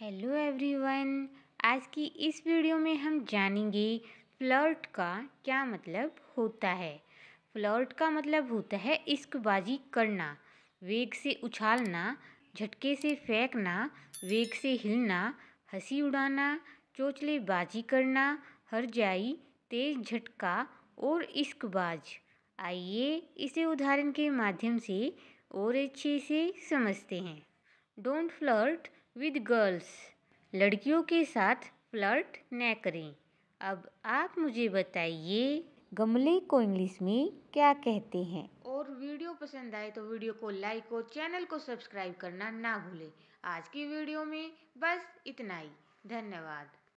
hello everyone आज की इस वीडियो में हम जानेंगे फ्लर्ट का क्या मतलब होता है फ्लर्ट का मतलब होता है इश्कबाजी करना वेग से उछालना झटके से फेंकना वेग से हिलना हंसी उड़ाना बाजी करना हर जाई तेज झटका और इश्कबाज आइए इसे उदाहरण के माध्यम से और अच्छे से समझते हैं डोंट फ्लर्ट विद गर्ल्स लड़कियों के साथ फ्लर्ट न करें अब आप मुझे बताइए गमले को इंग्लिश में क्या कहते हैं और वीडियो पसंद आए तो वीडियो को लाइक और चैनल को सब्सक्राइब करना ना भूलें आज की वीडियो में बस इतना ही धन्यवाद